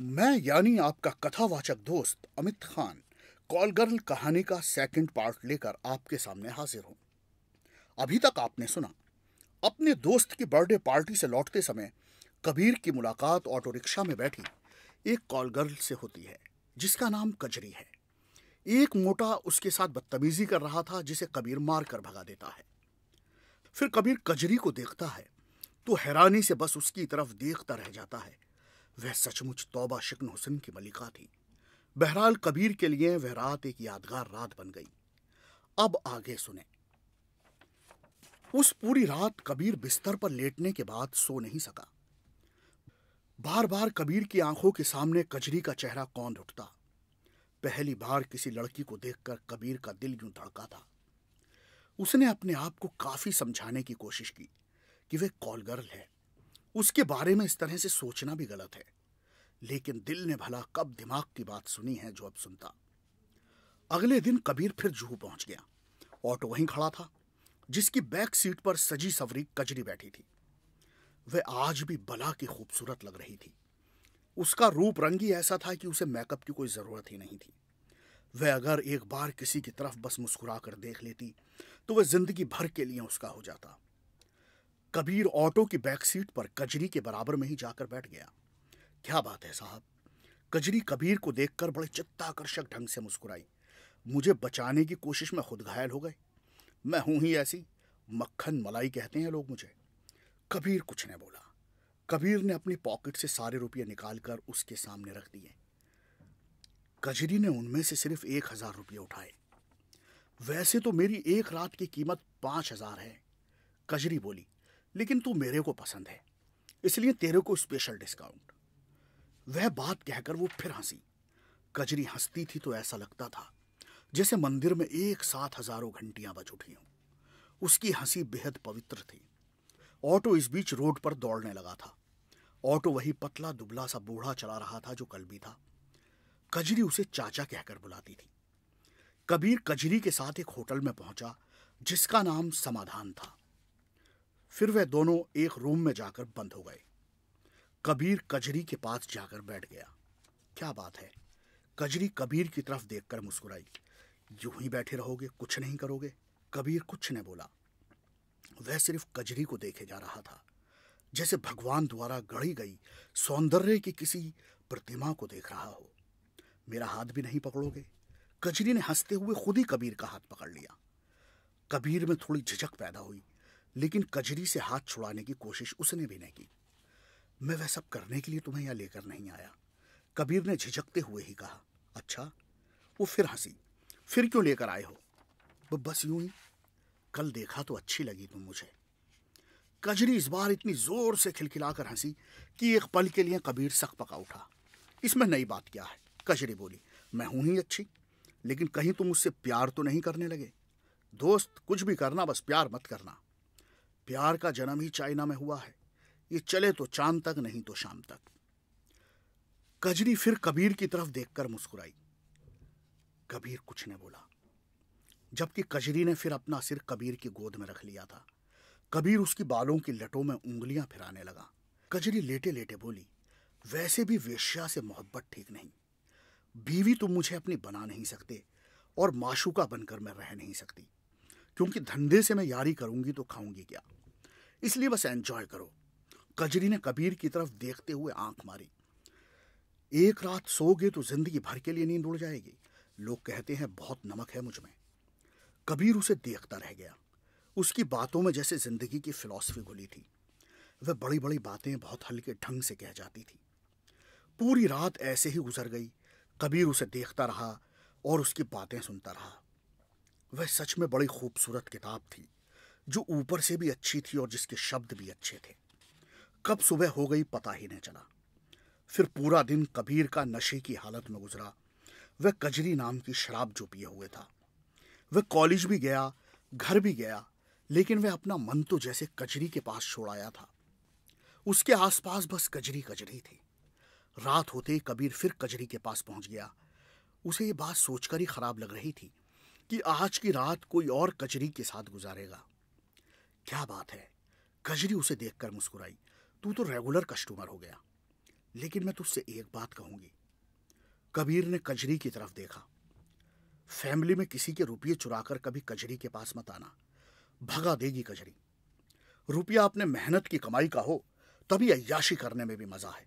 मैं यानी आपका कथावाचक दोस्त अमित खान कॉल गर्ल कहानी का सेकंड पार्ट लेकर आपके सामने हाजिर हूं अभी तक आपने सुना अपने दोस्त की बर्थडे पार्टी से लौटते समय कबीर की मुलाकात ऑटो रिक्शा में बैठी एक कॉल गर्ल से होती है जिसका नाम कजरी है एक मोटा उसके साथ बदतमीजी कर रहा था जिसे कबीर मार कर भगा देता है फिर कबीर कजरी को देखता है तो हैरानी से बस उसकी तरफ देखता रह जाता है वह सचमुच तौबा शिकन हुसैन की मलिका थी बहरहाल कबीर के लिए वह रात एक यादगार रात बन गई अब आगे सुने उस पूरी रात कबीर बिस्तर पर लेटने के बाद सो नहीं सका बार बार कबीर की आंखों के सामने कजरी का चेहरा कौन उठता पहली बार किसी लड़की को देखकर कबीर का दिल यूं धड़का था उसने अपने आप को काफी समझाने की कोशिश की कि वे कॉल गर्ल है उसके बारे में इस तरह से सोचना भी गलत है लेकिन दिल ने भला कब दिमाग की बात सुनी है जो अब सुनता अगले दिन कबीर फिर जूहू पहुंच गया ऑटो वहीं खड़ा था जिसकी बैक सीट पर सजी सवरी कजरी बैठी थी वह आज भी बला की खूबसूरत लग रही थी उसका रूप रंग ही ऐसा था कि उसे मेकअप की कोई ज़रूरत ही नहीं थी वह अगर एक बार किसी की तरफ बस मुस्कुरा कर देख लेती तो वह जिंदगी भर के लिए उसका हो जाता कबीर ऑटो की बैक सीट पर कजरी के बराबर में ही जाकर बैठ गया क्या बात है साहब कजरी कबीर को देखकर बड़े चित्ताकर्षक ढंग से मुस्कुराई मुझे बचाने की कोशिश में खुद घायल हो गए मैं हूं ही ऐसी मक्खन मलाई कहते हैं लोग मुझे कबीर कुछ नहीं बोला कबीर ने अपनी पॉकेट से सारे रुपये निकालकर उसके सामने रख दिए कजरी ने उनमें से सिर्फ एक हजार रुपये उठाए वैसे तो मेरी एक रात की कीमत पांच हजार है कजरी बोली लेकिन तू मेरे को पसंद है इसलिए तेरे को स्पेशल डिस्काउंट वह बात कहकर वो फिर हंसी कजरी हंसती थी तो ऐसा लगता था जैसे मंदिर में एक साथ हजारों घंटियां बज उठी हों उसकी हंसी बेहद पवित्र थी ऑटो इस बीच रोड पर दौड़ने लगा था ऑटो वही पतला दुबला सा बूढ़ा चला रहा था जो कल भी था कजरी उसे चाचा कहकर बुलाती थी कबीर कजरी के साथ एक होटल में पहुंचा जिसका नाम समाधान था फिर वह दोनों एक रूम में जाकर बंद हो गए कबीर कजरी के पास जाकर बैठ गया क्या बात है कजरी कबीर की तरफ देखकर मुस्कुराई यूं ही बैठे रहोगे कुछ नहीं करोगे कबीर कुछ ने बोला वह सिर्फ कजरी को देखे जा रहा था जैसे भगवान द्वारा गढ़ी गई सौंदर्य की किसी प्रतिमा को देख रहा हो मेरा हाथ भी नहीं पकड़ोगे कजरी ने हंसते हुए खुद ही कबीर का हाथ पकड़ लिया कबीर में थोड़ी झिझक पैदा हुई लेकिन कजरी से हाथ छुड़ाने की कोशिश उसने भी नहीं की मैं वह सब करने के लिए तुम्हें यहां लेकर नहीं आया कबीर ने झिझकते हुए ही कहा अच्छा वो फिर हंसी फिर क्यों लेकर आए हो बस यूं ही कल देखा तो अच्छी लगी तुम मुझे कजरी इस बार इतनी जोर से खिलखिलाकर हंसी कि एक पल के लिए कबीर सख पका उठा इसमें नई बात क्या है कजरी बोली मैं हूं ही अच्छी लेकिन कहीं तुम उससे प्यार तो नहीं करने लगे दोस्त कुछ भी करना बस प्यार मत करना प्यार का जन्म ही चाइना में हुआ है ये चले तो चांद तक नहीं तो शाम तक कजरी फिर कबीर की तरफ देखकर मुस्कुराई कबीर कुछ ने बोला जबकि कजरी ने फिर अपना सिर कबीर की गोद में रख लिया था कबीर उसकी बालों की लटों में उंगलियां फिराने लगा कजरी लेटे लेटे बोली वैसे भी वेश्या से मोहब्बत ठीक नहीं बीवी तुम मुझे अपनी बना नहीं सकते और माशुका बनकर मैं रह नहीं सकती क्योंकि धंधे से मैं यारी करूंगी तो खाऊंगी क्या इसलिए बस एंजॉय करो कजरी ने कबीर की तरफ देखते हुए आंख मारी एक रात सोगे तो जिंदगी भर के लिए नींद उड़ जाएगी लोग कहते हैं बहुत नमक है मुझ में कबीर उसे देखता रह गया उसकी बातों में जैसे जिंदगी की फिलॉसफी घुली थी वह बड़ी बड़ी बातें बहुत हल्के ढंग से कह जाती थी पूरी रात ऐसे ही गुजर गई कबीर उसे देखता रहा और उसकी बातें सुनता रहा वह सच में बड़ी खूबसूरत किताब थी जो ऊपर से भी अच्छी थी और जिसके शब्द भी अच्छे थे कब सुबह हो गई पता ही नहीं चला फिर पूरा दिन कबीर का नशे की हालत में गुजरा वह कजरी नाम की शराब जो पिए हुए था वह कॉलेज भी गया घर भी गया लेकिन वह अपना मन तो जैसे कजरी के पास छोड़ाया था उसके आसपास बस कजरी कजरी थी रात होते ही कबीर फिर कजरी के पास पहुंच गया उसे ये बात सोचकर ही खराब लग रही थी कि आज की रात कोई और कचरी के साथ गुजारेगा क्या बात है कजरी उसे देखकर मुस्कुराई तू तो रेगुलर कस्टमर हो गया लेकिन मैं तुझसे एक बात कहूंगी कबीर ने कजरी की तरफ देखा फैमिली में किसी के रुपये चुराकर कभी कजरी के पास मत आना भगा देगी कजरी रुपया अपने मेहनत की कमाई का हो तभी अय्याशी करने में भी मजा है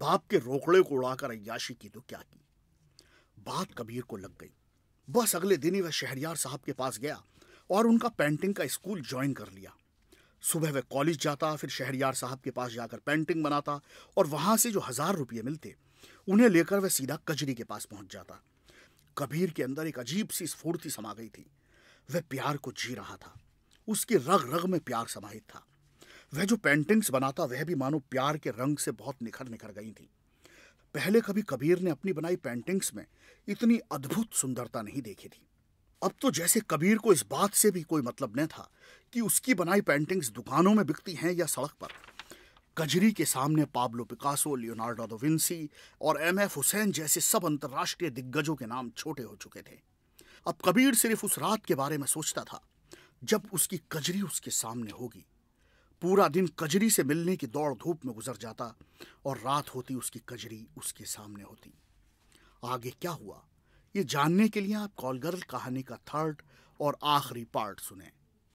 बाप के रोकड़े को उड़ाकर अय्याशी की तो क्या की बात कबीर को लग गई बस अगले दिन ही वह शहरियार साहब के पास गया और उनका पेंटिंग का स्कूल ज्वाइन कर लिया सुबह वह कॉलेज जाता फिर शहरियार साहब के पास जाकर पेंटिंग बनाता और वहाँ से जो हज़ार रुपये मिलते उन्हें लेकर वह सीधा कजरी के पास पहुँच जाता कबीर के अंदर एक अजीब सी स्फूर्ति समा गई थी वह प्यार को जी रहा था उसकी रग रग में प्यार समाहित था वह जो पेंटिंग्स बनाता वह भी मानो प्यार के रंग से बहुत निखर निखर गई थी पहले कभी कबीर ने अपनी बनाई पेंटिंग्स में इतनी अद्भुत सुंदरता नहीं देखी थी अब तो जैसे कबीर को इस बात से भी कोई मतलब न था कि उसकी बनाई पेंटिंग्स दुकानों में बिकती हैं या सड़क पर कजरी के सामने Pablo Picasso Leonardo da Vinci M F एफ हुसैन जैसे सब अंतर्राष्ट्रीय दिग्गजों के नाम छोटे हो चुके थे अब कबीर सिर्फ उस रात के बारे में सोचता था जब उसकी कजरी उसके सामने होगी पूरा दिन कजरी से मिलने की दौड़ धूप में गुजर जाता और रात होती उसकी कजरी उसके सामने होती आगे क्या हुआ ये जानने के लिए आप कॉलगर्ल कहानी का थर्ड और आखिरी पार्ट सुने